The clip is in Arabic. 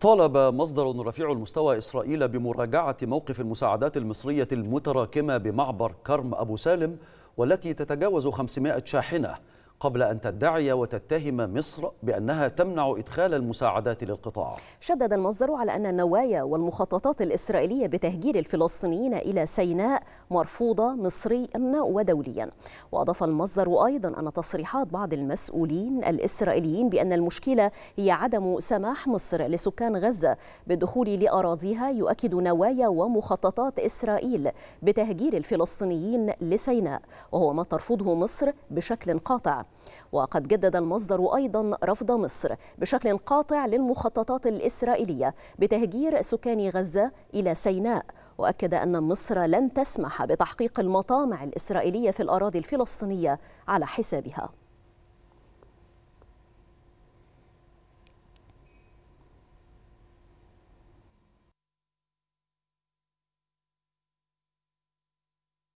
طالب مصدر رفيع المستوى إسرائيل بمراجعة موقف المساعدات المصرية المتراكمة بمعبر كرم أبو سالم والتي تتجاوز 500 شاحنة قبل أن تدعي وتتهم مصر بأنها تمنع إدخال المساعدات للقطاع شدد المصدر على أن النوايا والمخططات الإسرائيلية بتهجير الفلسطينيين إلى سيناء مرفوضة مصريا ودوليا وأضاف المصدر أيضا أن تصريحات بعض المسؤولين الإسرائيليين بأن المشكلة هي عدم سماح مصر لسكان غزة بالدخول لأراضيها يؤكد نوايا ومخططات إسرائيل بتهجير الفلسطينيين لسيناء وهو ما ترفضه مصر بشكل قاطع وقد جدد المصدر أيضا رفض مصر بشكل قاطع للمخططات الإسرائيلية بتهجير سكان غزة إلى سيناء وأكد أن مصر لن تسمح بتحقيق المطامع الإسرائيلية في الأراضي الفلسطينية على حسابها